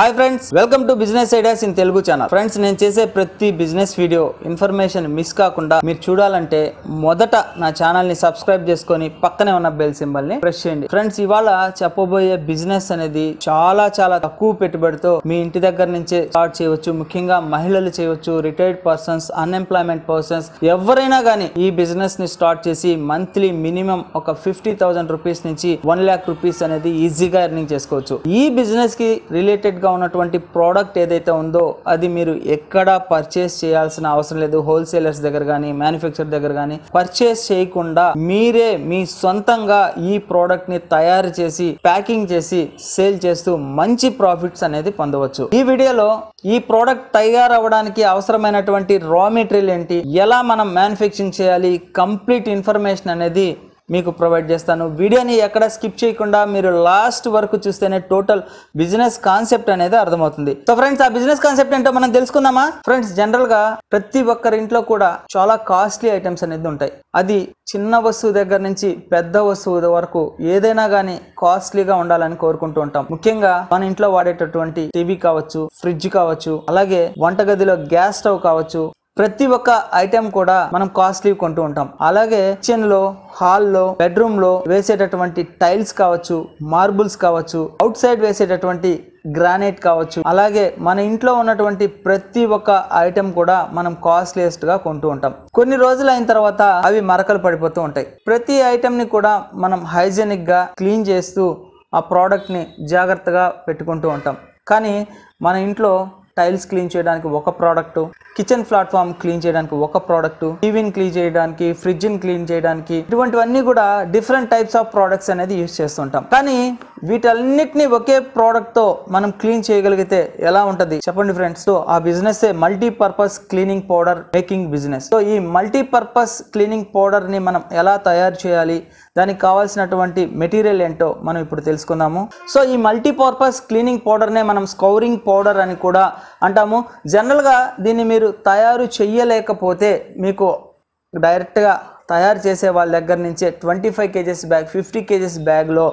hi friends welcome to business ideas in Telugu channel friends నేను చేసే ప్రతి బిజినెస్ వీడియో ఇన్ఫర్మేషన్ మిస్ కాకుండా మీరు చూడాలంటే మొదట నా ఛానల్ ని సబ్స్క్రైబ్ చేసుకొని పక్కనే ఉన్న బెల్ సింబల్ ని ప్రెస్ చేయండి ఫ్రెండ్స్ ఇవాళ చెప్పబోయే బిజినెస్ అనేది చాలా చాలా తక్కువ పెట్టుబడితో మీ ఇంటి దగ్గర నుంచే స్టార్ట్ చేయవచ్చు ముఖ్యంగా మహిళలు చేయవచ్చు రిటైర్డ్ పర్సన్స్ అన్ఎంప్లాయ్మెంట్ పర్సన్స్ ఎవరైనా కానీ ఈ బిజినెస్ ని స్టార్ట్ చేసి మంత్లీ మినిమం ఒక ఫిఫ్టీ థౌసండ్ రూపీస్ నుంచి వన్ ల్యాక్ రూపీస్ అనేది ఈజీగా ఎర్నింగ్ చేసుకోవచ్చు ఈ బిజినెస్ కి రిలేటెడ్ గా అందుబాటులో ఉన్నటువంటి ప్రోడక్ట్ ఏదైతే ఉందో అది మీరు ఎక్కడ పర్చేస్ చేయాల్సిన అవసరం లేదు హోల్సేలర్స్ దగ్గర కానీ మ్యానుఫ్యాక్చర్ దగ్గర కానీ పర్చేస్ చేయకుండా మీరే మీ సొంతంగా ఈ ప్రోడక్ట్ ని తయారు చేసి ప్యాకింగ్ చేసి సేల్ చేస్తూ మంచి ప్రాఫిట్స్ అనేది పొందవచ్చు ఈ వీడియోలో ఈ ప్రోడక్ట్ తయారవడానికి అవసరమైనటువంటి రా మెటీరియల్ ఏంటి ఎలా మనం మ్యానుఫ్యాక్చరింగ్ చేయాలి కంప్లీట్ ఇన్ఫర్మేషన్ అనేది మీకు ప్రొవైడ్ చేస్తాను వీడియోని ఎక్కడ స్కిప్ చేయకుండా మీరు లాస్ట్ వరకు చూస్తేనే టోటల్ బిజినెస్ కాన్సెప్ట్ అనేది అర్థమవుతుంది సో ఫ్రెండ్స్ ఆ బిజినెస్ కాన్సెప్ట్ ఏంటో మనం తెలుసుకుందామా ఫ్రెండ్స్ జనరల్ గా ప్రతి ఒక్కరి ఇంట్లో కూడా చాలా కాస్ట్లీ ఐటమ్స్ అనేది ఉంటాయి అది చిన్న వస్తువు దగ్గర నుంచి పెద్ద వస్తువు వరకు ఏదైనా కానీ కాస్ట్లీగా ఉండాలని కోరుకుంటూ ఉంటాం ముఖ్యంగా మన ఇంట్లో వాడేటటువంటి టీవీ కావచ్చు ఫ్రిడ్జ్ కావచ్చు అలాగే వంటగదిలో గ్యాస్ స్టవ్ కావచ్చు ప్రతి ఒక్క ఐటెం కూడా మనం కాస్ట్లీ కొంటూ ఉంటాం అలాగే కిచెన్ లో హాల్లో బెడ్రూమ్ లో వేసేటటువంటి టైల్స్ కావచ్చు మార్బుల్స్ కావచ్చు అవుట్ సైడ్ వేసేటటువంటి గ్రానైట్ కావచ్చు అలాగే మన ఇంట్లో ఉన్నటువంటి ప్రతి ఒక్క ఐటెం కూడా మనం కాస్ట్లీయెస్ట్ గా కొంటూ ఉంటాం కొన్ని రోజులు అయిన తర్వాత అవి మరకలు పడిపోతూ ఉంటాయి ప్రతి ఐటెం ని కూడా మనం హైజెనిక్ గా క్లీన్ చేస్తూ ఆ ప్రోడక్ట్ని జాగ్రత్తగా పెట్టుకుంటూ ఉంటాం కానీ మన ఇంట్లో టైల్స్ క్లీన్ చేయడానికి ఒక ప్రోడక్ట్ కిచెన్ ప్లాట్ఫామ్ క్లీన్ చేయడానికి ఒక ప్రోడక్ట్ టీవీని క్లీన్ చేయడానికి ఫ్రిడ్జ్ని క్లీన్ చేయడానికి ఇటువంటివన్నీ కూడా డిఫరెంట్ టైప్స్ ఆఫ్ ప్రోడక్ట్స్ అనేది యూస్ చేస్తుంటాం కానీ వీటన్నిటిని ఒకే ప్రోడక్ట్తో మనం క్లీన్ చేయగలిగితే ఎలా ఉంటుంది చెప్పండి ఫ్రెండ్స్ సో ఆ business multipurpose cleaning powder making business so ఈ మల్టీపర్పస్ క్లీనింగ్ పౌడర్ని మనం ఎలా తయారు చేయాలి దానికి కావాల్సినటువంటి మెటీరియల్ ఏంటో మనం ఇప్పుడు తెలుసుకుందాము సో ఈ మల్టీపర్పస్ క్లీనింగ్ పౌడర్నే మనం స్కౌరింగ్ పౌడర్ అని కూడా అంటాము జనరల్గా దీన్ని మీరు తయారు చేయలేకపోతే మీకు డైరెక్ట్గా తయారు చేసే వాళ్ళ దగ్గర నుంచే twenty five kgs bag fifty kgs బ్యాగ్లో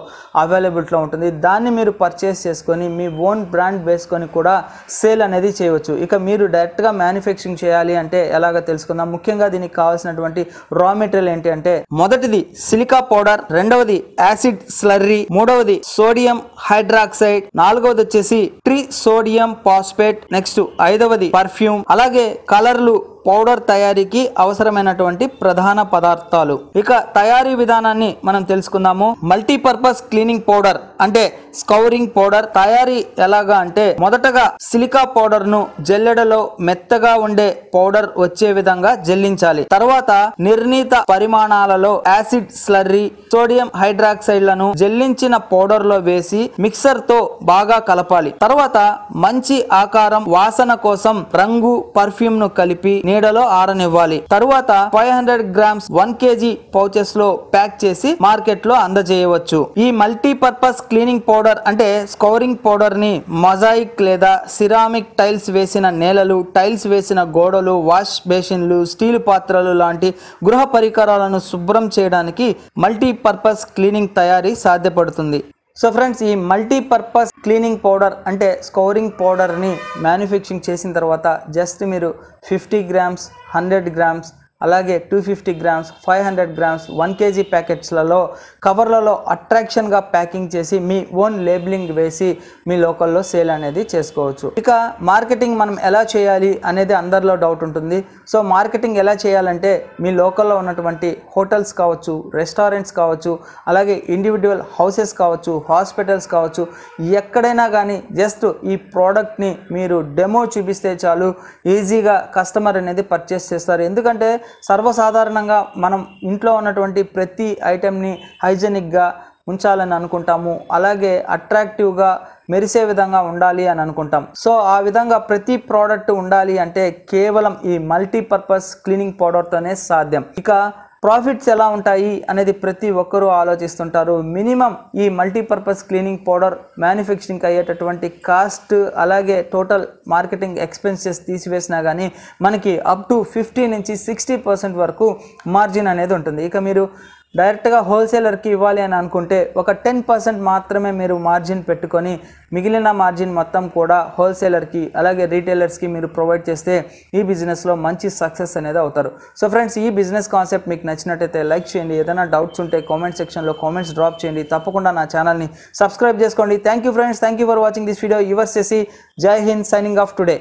అవైలబిలిటీలో ఉంటుంది దాన్ని మీరు పర్చేస్ చేసుకొని మీ ఓన్ బ్రాండ్ వేసుకొని కూడా సేల్ అనేది చేయవచ్చు ఇక మీరు డైరెక్ట్గా మ్యానుఫ్యాక్చరింగ్ చేయాలి అంటే ఎలాగ తెలుసుకుందాం ముఖ్యంగా దీనికి కావాల్సినటువంటి రా మెటీరియల్ ఏంటి అంటే మొదటిది సిలికా పౌడర్ రెండవది యాసిడ్ స్లర్రీ మూడవది సోడియం హైడ్రాక్సైడ్ నాలుగవది వచ్చేసి ట్రీ సోడియం పాస్పేట్ నెక్స్ట్ ఐదవది పర్ఫ్యూమ్ అలాగే కలర్లు పౌడర్ తయారీకి అవసరమైనటువంటి ప్రధాన పదార్థాలు ఇక తయారీ విధానాన్ని మనం తెలుసుకుందాము మల్టీపర్పస్ క్లీనింగ్ పౌడర్ అంటే స్కౌరింగ్ పౌడర్ తయారీ ఎలాగా అంటే మొదటగా సిలికా పౌడర్ ను జల్లెడలో మెత్తగా ఉండే పౌడర్ వచ్చే విధంగా జల్లించాలి తర్వాత నిర్ణీత పరిమాణాలలో యాసిడ్ స్లర్రీ సోడియం హైడ్రాక్సైడ్లను జల్లించిన పౌడర్ లో వేసి మిక్సర్ తో బాగా కలపాలి తర్వాత మంచి ఆకారం వాసన కోసం రంగు పర్ఫ్యూమ్ ను కలిపి నీడలో ఆరనివ్వాలి తరువాత five hundred grams one kg pouches లో ప్యాక్ చేసి మార్కెట్ లో అందజేయవచ్చు ఈ మల్టీపర్పస్ క్లీనింగ్ పౌడర్ అంటే స్కోరింగ్ పౌడర్ ని మొజాయిక్ లేదా సిరామిక్ టైల్స్ వేసిన నేలలు టైల్స్ వేసిన గోడలు వాష్ బేసిన్లు స్టీల్ పాత్రలు లాంటి గృహ పరికరాలను శుభ్రం చేయడానికి మల్టీపర్పస్ క్లీనింగ్ తయారీ సాధ్యపడుతుంది సో ఫ్రెండ్స్ ఈ మల్టీపర్పస్ క్లీనింగ్ పౌడర్ అంటే స్కోరింగ్ పౌడర్ని మ్యానుఫ్యాక్చరింగ్ చేసిన తర్వాత జస్ట్ మీరు ఫిఫ్టీ గ్రామ్స్ హండ్రెడ్ గ్రామ్స్ అలాగే two fifty grams five hundred grams one kg ప్యాకెట్స్లలో కవర్లలో అట్రాక్షన్గా ప్యాకింగ్ చేసి మీ ఓన్ లేబులింగ్ వేసి మీ లోకల్లో సేల్ అనేది చేసుకోవచ్చు ఇక మార్కెటింగ్ మనం ఎలా చేయాలి అనేది అందరిలో డౌట్ ఉంటుంది సో మార్కెటింగ్ ఎలా చేయాలంటే మీ లోకల్లో ఉన్నటువంటి హోటల్స్ కావచ్చు రెస్టారెంట్స్ కావచ్చు అలాగే ఇండివిజువల్ హౌసెస్ కావచ్చు హాస్పిటల్స్ కావచ్చు ఎక్కడైనా కానీ జస్ట్ ఈ ప్రోడక్ట్ని మీరు డెమో చూపిస్తే చాలు ఈజీగా కస్టమర్ అనేది పర్చేస్ చేస్తారు ఎందుకంటే సర్వసాధారణంగా మనం ఇంట్లో ఉన్నటువంటి ప్రతి ఐటెంని హైజెనిక్గా ఉంచాలని అనుకుంటాము అలాగే అట్రాక్టివ్గా మెరిసే విధంగా ఉండాలి అని అనుకుంటాం సో ఆ విధంగా ప్రతి ప్రోడక్ట్ ఉండాలి అంటే కేవలం ఈ మల్టీపర్పస్ క్లీనింగ్ పౌడర్తోనే సాధ్యం ఇక ప్రాఫిట్స్ ఎలా ఉంటాయి అనేది ప్రతి ఒక్కరూ ఆలోచిస్తుంటారు మినిమం ఈ మల్టీపర్పస్ క్లీనింగ్ పౌడర్ మ్యానుఫ్యాక్చరింగ్ అయ్యేటటువంటి కాస్ట్ అలాగే టోటల్ మార్కెటింగ్ ఎక్స్పెన్సెస్ తీసివేసినా కానీ మనకి అప్ టు ఫిఫ్టీ నుంచి సిక్స్టీ పర్సెంట్ వరకు మార్జిన్ అనేది ఉంటుంది ఇక మీరు డైరెక్ట్గా హోల్సేలర్కి ఇవ్వాలి అని అనుకుంటే ఒక టెన్ పర్సెంట్ మాత్రమే మీరు మార్జిన్ పెట్టుకొని మిగిలిన మార్జిన్ మొత్తం కూడా హోల్సేలర్కి అలాగే రీటైలర్స్కి మీరు ప్రొవైడ్ చేస్తే ఈ బిజినెస్లో మంచి సక్సెస్ అనేది అవుతారు సో ఫ్రెండ్స్ ఈ బిజినెస్ కాన్సెప్ట్ మీకు నచ్చినట్టయితే లైక్ చేయండి ఏదైనా డౌట్స్ ఉంటే కామెంట్ సెక్షన్లో కామెంట్స్ డ్రాప్ చేయండి తప్పకుండా నా ఛానల్ని సబ్స్క్రైబ్ చేసుకోండి thank you friends thank you for watching this video yours చేసి Jai Hind signing off today